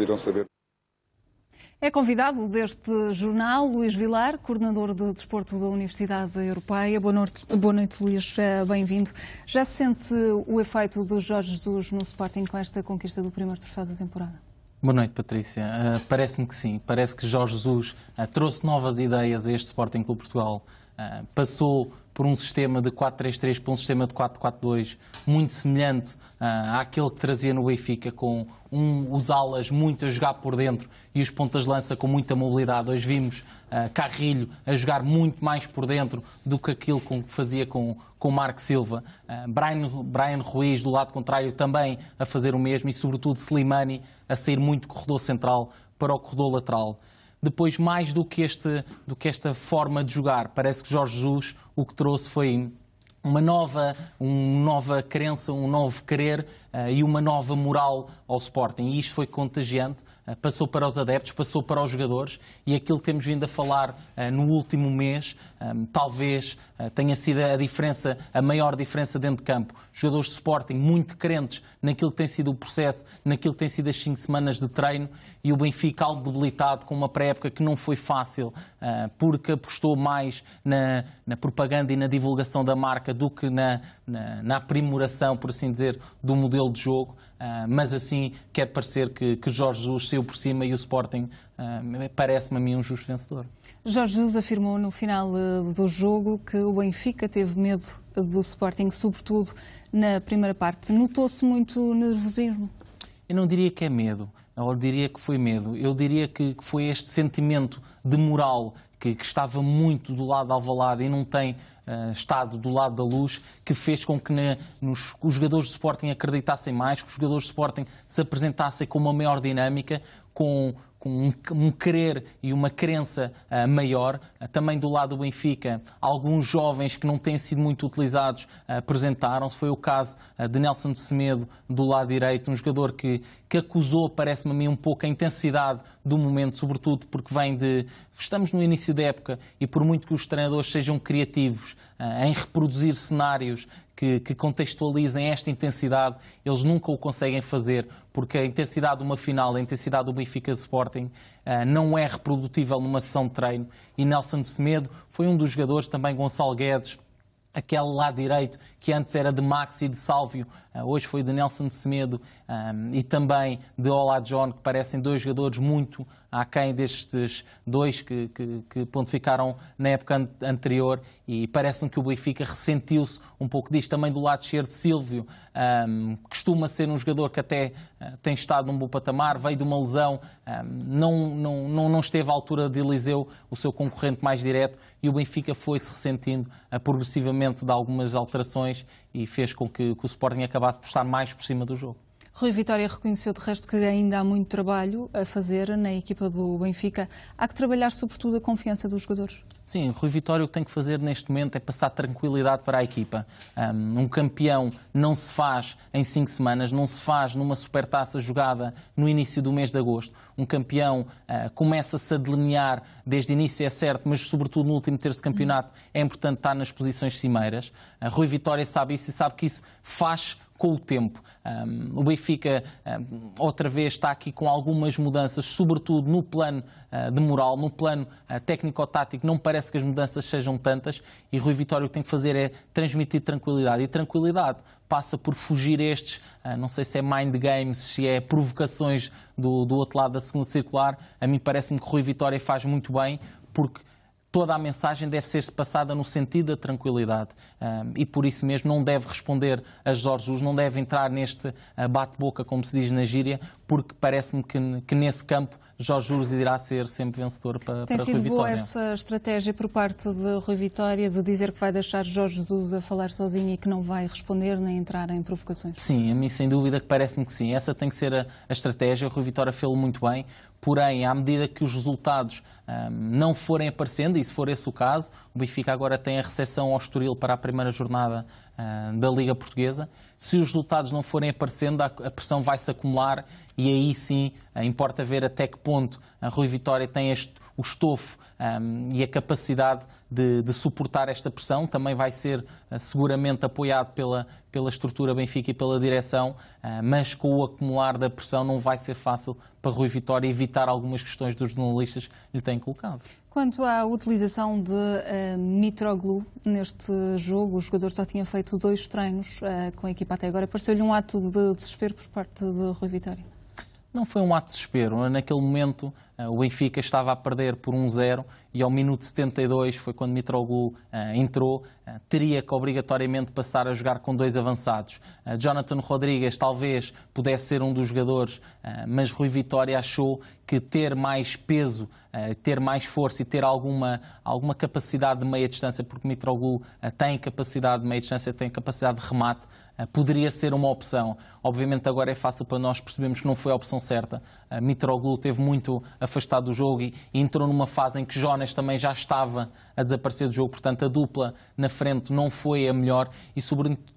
irão saber. É convidado deste jornal Luís Vilar, coordenador de desporto da Universidade Europeia. Boa noite, boa noite Luís, eh, bem-vindo. Já se sente o efeito do Jorge Jesus no Sporting com esta conquista do primeiro troféu da temporada? Boa noite, Patrícia. Uh, Parece-me que sim. Parece que Jorge Jesus uh, trouxe novas ideias a este Sporting Clube Portugal. Uh, passou por um sistema de 4-3-3 para um sistema de 4-4-2, muito semelhante uh, àquele que trazia no Benfica, com um, os alas muito a jogar por dentro e os pontas-lança com muita mobilidade. Hoje vimos uh, Carrilho a jogar muito mais por dentro do que aquilo com, que fazia com, com Marco Silva. Uh, Brian, Brian Ruiz, do lado contrário, também a fazer o mesmo e, sobretudo, Slimani a sair muito corredor central para o corredor lateral depois mais do que, este, do que esta forma de jogar. Parece que Jorge Jesus o que trouxe foi uma nova, uma nova crença, um novo querer eh, e uma nova moral ao Sporting. E isto foi contagiante, eh, passou para os adeptos, passou para os jogadores e aquilo que temos vindo a falar eh, no último mês talvez tenha sido a diferença, a maior diferença dentro de campo. Jogadores de Sporting muito crentes naquilo que tem sido o processo, naquilo que tem sido as cinco semanas de treino e o Benfica algo debilitado com uma pré-época que não foi fácil porque apostou mais na, na, propaganda e na divulgação da marca do que na, na, na aprimoração, por assim dizer, do modelo modelo de jogo, ah, mas assim quer parecer que, Jorge Jesus saiu por cima e o Sporting ah, parece-me a mim um justo vencedor. Jorge Jesus afirmou no final eh, do jogo que o Benfica teve medo do Sporting, sobretudo na primeira parte. Notou-se muito nervosismo? Eu não diria que é medo, eu diria que foi medo. Eu diria que foi este sentimento de moral que, que estava muito do lado de Alvalade e não tem uh, estado do lado da luz que fez com que nos, os jogadores de Sporting acreditassem mais, que os jogadores de Sporting se apresentassem com uma maior dinâmica, com, com um, um, querer e uma crença uh, maior. Uh, também do lado do Benfica, alguns jovens que não têm sido muito utilizados uh, apresentaram-se. Foi o caso de Nelson Semedo, do lado direito, um jogador que, que acusou, parece-me a mim, um pouco a intensidade do momento, sobretudo porque vem de. Estamos no início da época e, por muito que os treinadores sejam criativos eh, em reproduzir cenários que, que, contextualizem esta intensidade, eles nunca o conseguem fazer, porque a intensidade de uma final, a intensidade do Benfica Sporting, eh, não é reprodutível numa sessão de treino. E Nelson Semedo foi um dos jogadores, também Gonçalo Guedes, aquele lado direito que antes era de Max e de Sálvio, eh, hoje foi de Nelson Semedo e também de Olá John, que parecem dois jogadores muito aquém destes dois que, que, que pontificaram na época anterior e parece-me que o Benfica ressentiu-se um pouco disto. Também do lado esquerdo, Silvio um, costuma ser um jogador que até uh, tem estado num bom patamar, veio de uma lesão, um, não, não, não, não esteve à altura de Eliseu, o seu concorrente mais direto, e o Benfica foi-se ressentindo uh, progressivamente de algumas alterações e fez com que, que o Sporting acabasse por estar mais por cima do jogo. Rui Vitória reconheceu, de resto, que ainda há muito trabalho a fazer na equipa do Benfica. Há que trabalhar, sobretudo, a confiança dos jogadores. Sim, Rui Vitória o que tem que fazer neste momento é passar tranquilidade para a equipa. Um campeão não se faz em cinco semanas, não se faz numa supertaça jogada no início do mês de agosto. Um campeão ah, começa-se a delinear desde o início, é certo, mas sobretudo no último terço de campeonato é importante estar nas posições cimeiras. Ah, Rui Vitória sabe isso e sabe que isso faz com o tempo. Um, o Benfica, um, outra vez, está aqui com algumas mudanças, sobretudo no plano uh, de moral, no plano uh, técnico-tático. Não parece que as mudanças sejam tantas e Rui Vitória o que tem que fazer é transmitir tranquilidade. E tranquilidade passa por fugir estes, ah, não sei se é mind games, se é provocações do, do outro lado da segunda circular. A mim parece-me que Rui Vitória faz muito bem, porque toda a mensagem deve ser-se passada no sentido da tranquilidade e por isso mesmo não deve responder a Jorge Luz, não deve entrar neste ah, bate-boca, como se diz na gíria, porque parece-me que, que, nesse campo Jorge Luz irá ser sempre vencedor para, Tem para Rui Vitória. Tem sido boa essa estratégia por parte de Rui Vitória de dizer que vai deixar Jorge Jesus a falar sozinho e que não vai responder nem entrar em provocações? Sim, a mim sem dúvida que parece-me que sim. Essa tem que ser a, a estratégia. O Rui Vitória fez muito bem Porém, à medida que os resultados um, não forem aparecendo, e se for esse o caso, o Benfica agora tem a recepção ao Estoril para a primeira jornada hum, da Liga Portuguesa. Se os resultados não forem aparecendo, a, pressão vai se acumular e aí sim eh, importa ver até que ponto a eh, Rui Vitória tem este o estofo um, e a capacidade de, de, suportar esta pressão. Também vai ser uh, seguramente apoiado pela, pela estrutura Benfica e pela direção, uh, mas com o acumular da pressão não vai ser fácil para Rui Vitória evitar algumas questões dos jornalistas lhe têm colocado. Quanto à utilização de uh, Mitroglou neste jogo, o jogador só tinha feito dois treinos uh, com a equipa até agora. Pareceu-lhe um ato de desespero por parte de Rui Vitória? Não foi um ato de desespero. Naquele momento eh, o Benfica estava a perder por 1-0 e ao minuto 72 foi quando Mitroglou eh, entrou, eh, teria que obrigatoriamente passar a jogar com dois avançados. Jonathan Rodrigues talvez pudesse ser um dos jogadores, mas Rui Vitória achou que ter mais peso, ter mais força e ter alguma, alguma capacidade de meia distância, porque Mitroglou tem capacidade de meia distância, tem capacidade de remate, poderia ser uma opção. Obviamente agora é fácil para nós percebermos que não foi a opção certa. Mitroglou teve muito a afastado do jogo e, entrou numa fase em que Jonas também já estava a desaparecer do jogo, portanto a dupla na frente não foi a melhor e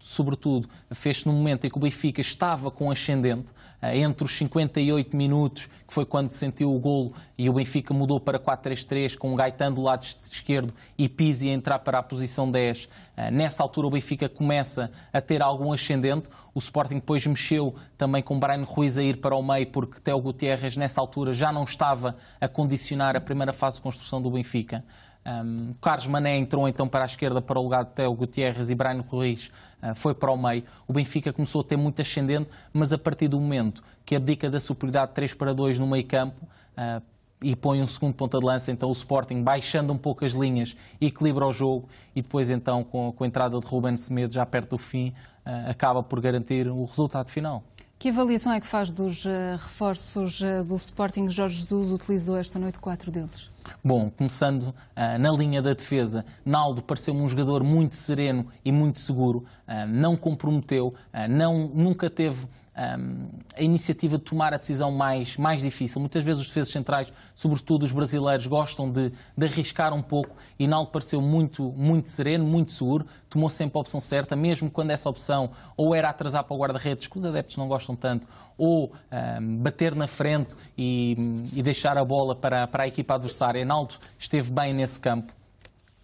sobretudo fez-se no momento em que o Benfica estava com ascendente, eh, entre os 58 minutos, que foi quando sentiu o golo e o Benfica mudou para 4-3-3 com o Gaetan do lado esquerdo e Pizzi a entrar para a posição 10 eh, nessa altura o Benfica começa a ter algum ascendente. O Sporting depois mexeu também com Brian Ruiz a ir para o meio, porque Teo Gutierrez nessa altura já não estava a condicionar a primeira fase de construção do Benfica. Um, ehm, Carlos Mané entrou então para a esquerda para o lugar de Teo Gutierrez e Brian Ruiz uh, foi para o meio. O Benfica começou a ter muito ascendente, mas a partir do momento que abdica da superioridade 3 para 2 no meio campo, uh, e põe um segundo ponta de lança, então o Sporting baixando um pouco as linhas, equilibra o jogo e depois então com, com a entrada de Ruben Semedo já perto do fim, uh, acaba por garantir o resultado final. Que avaliação é que faz dos uh, reforços uh, do Sporting? Jorge Jesus utilizou esta noite quatro deles. Bom, começando uh, na linha da defesa, Naldo pareceu-me um jogador muito sereno e muito seguro, uh, não comprometeu, uh, não, nunca teve um, a iniciativa de tomar a decisão mais, mais difícil. Muitas vezes os defesas centrais, sobretudo os brasileiros, gostam de, de arriscar um pouco e Naldo pareceu muito, muito sereno, muito seguro, tomou sempre a opção certa, mesmo quando essa opção ou era atrasar para o guarda-redes, que os adeptos não gostam tanto, ou um, bater na frente e, e deixar a bola para, para a equipa adversária. Reinaldo esteve bem nesse campo.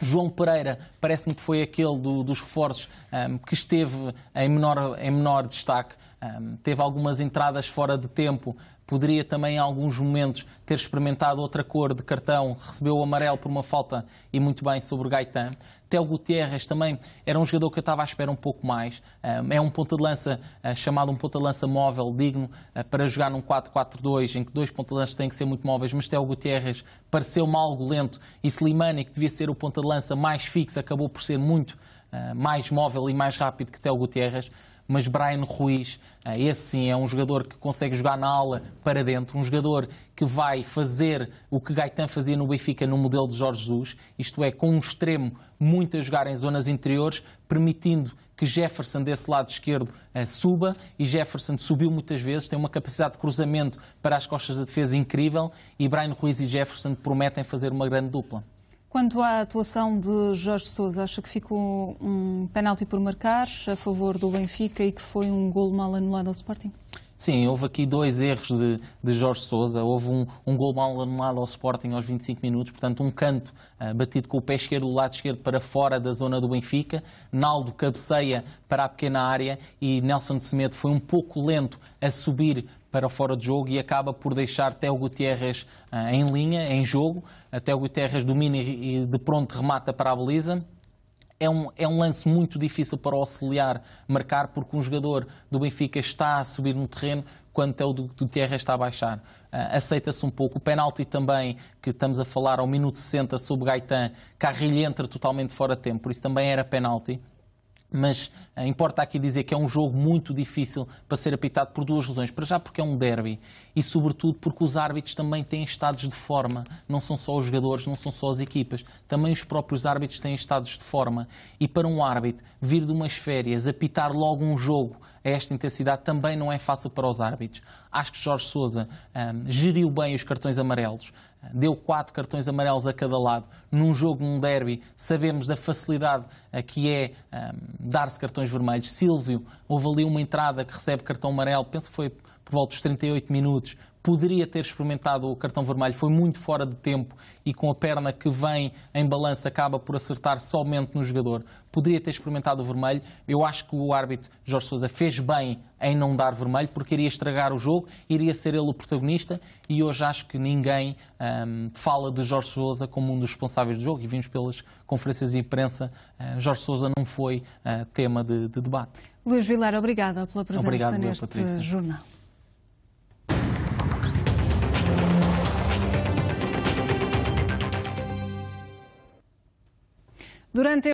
João Pereira parece-me que foi aquele do, dos reforços um, que esteve em menor, em menor destaque. Um, teve algumas entradas fora de tempo, poderia também em alguns momentos ter experimentado outra cor de cartão, recebeu o amarelo por uma falta e muito bem sobre o Gaetan. Tel Gutierrez também era um jogador que eu estava à espera um pouco mais. É um ponta de lança ah, chamado um ponta de lança móvel, digno ah, para jogar num 4-4-2, em que dois ponta de lança têm que ser muito móveis, mas Tel Gutierrez pareceu-me algo lento e Slimani, que devia ser o ponta de lança mais fixo, acabou por ser muito ah, mais móvel e mais rápido que Tel Gutierrez mas Brian Ruiz, ah, esse sim, é um jogador que consegue jogar na aula para dentro, um jogador que vai fazer o que Gaetan fazia no Benfica no modelo de Jorge Jesus, isto é, com um extremo muito a jogar em zonas interiores, permitindo que Jefferson desse lado esquerdo ah, suba e Jefferson subiu muitas vezes, tem uma capacidade de cruzamento para as costas da defesa incrível e Brian Ruiz e Jefferson prometem fazer uma grande dupla. Quanto à atuação de Jorge Sousa, acha que ficou um penalti por marcar a favor do Benfica e que foi um golo mal anulado ao Sporting? Sim, houve aqui dois erros de, de Jorge Sousa. Houve um, um gol mal anulado ao Sporting aos 25 minutos, portanto, um canto uh, batido com o pé esquerdo do lado esquerdo para fora da zona do Benfica. Naldo cabeceia para a pequena área e Nelson Semedo foi um pouco lento a subir para fora de jogo e acaba por deixar o Gutierrez eh, em linha, em jogo. Até eh, o Gutierrez domina e de pronto remata para a baliza. É um, é um, lance muito difícil para o auxiliar marcar, porque um jogador do Benfica está a subir no terreno quando é o Gutierrez está a baixar. Uh, Aceita-se um pouco. O penalti também, que estamos a falar ao minuto 60 sobre Gaetan, Carrilho entra totalmente fora de tempo, por isso também era penalti mas eh, importa aqui dizer que é um jogo muito difícil para ser apitado por duas razões. Para já, porque é um derby e, sobretudo, porque os árbitros também têm estados de forma. Não são só os jogadores, não são só as equipas. Também os próprios árbitros têm estados de forma. E para um árbitro vir de umas férias, apitar logo um jogo a esta intensidade também não é fácil para os árbitros. Acho que Jorge Souza hum, eh, geriu bem os cartões amarelos deu quatro cartões amarelos a cada lado. Num jogo, num derby, sabemos da facilidade eh, que é eh, dar-se cartões vermelhos. Silvio, houve ali uma entrada que recebe cartão amarelo, penso que foi por volta dos 38 minutos, poderia ter experimentado o cartão vermelho, foi muito fora de tempo e com a perna que vem em balanço acaba por acertar somente no jogador. Poderia ter experimentado o vermelho. Eu acho que o árbitro Jorge Sousa fez bem em não dar vermelho porque iria estragar o jogo, iria ser ele o protagonista e hoje acho que ninguém hum, fala de Jorge Sousa como um dos responsáveis do jogo e vimos pelas conferências de imprensa, uh, Jorge Sousa não foi uh, tema de, de, debate. Luís Vilar, obrigada pela presença Obrigado, neste jornal. Durante